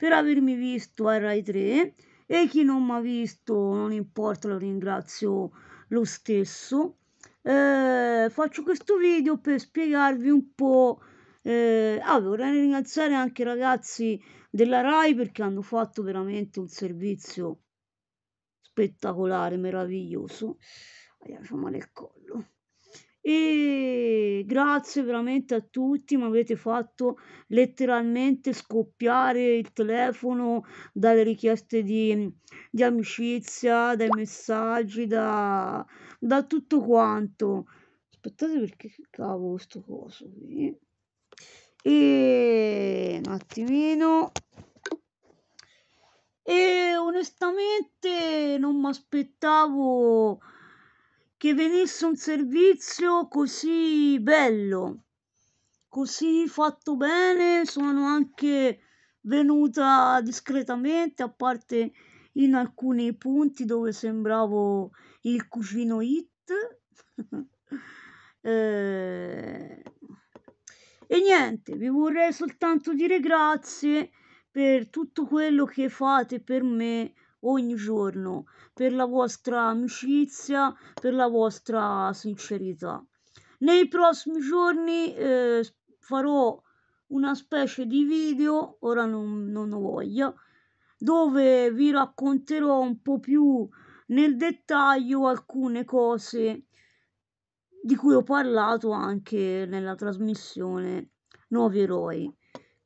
per avermi visto a Rai 3 e chi non mi ha visto non importa, lo ringrazio lo stesso. Eh, faccio questo video per spiegarvi un po'. Eh, ah, vorrei ringraziare anche i ragazzi della RAI perché hanno fatto veramente un servizio spettacolare, meraviglioso. Allora, fa male il collo. E grazie veramente a tutti, mi avete fatto letteralmente scoppiare il telefono dalle richieste di, di amicizia, dai messaggi, da, da tutto quanto. Aspettate perché cavolo sto coso qui. E un attimino. E onestamente non mi aspettavo che venisse un servizio così bello, così fatto bene, sono anche venuta discretamente, a parte in alcuni punti dove sembravo il cuscino hit. eh... E niente, vi vorrei soltanto dire grazie per tutto quello che fate per me ogni giorno per la vostra amicizia, per la vostra sincerità. Nei prossimi giorni eh, farò una specie di video, ora non, non ho voglia, dove vi racconterò un po' più nel dettaglio alcune cose di cui ho parlato anche nella trasmissione Nuovi Eroi.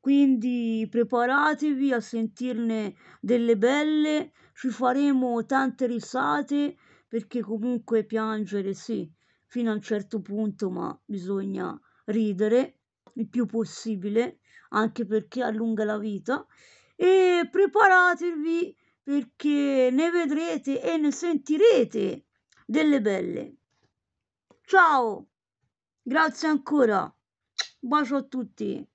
Quindi preparatevi a sentirne delle belle, ci faremo tante risate perché comunque piangere sì, fino a un certo punto, ma bisogna ridere il più possibile, anche perché allunga la vita. E preparatevi perché ne vedrete e ne sentirete delle belle. Ciao, grazie ancora, bacio a tutti.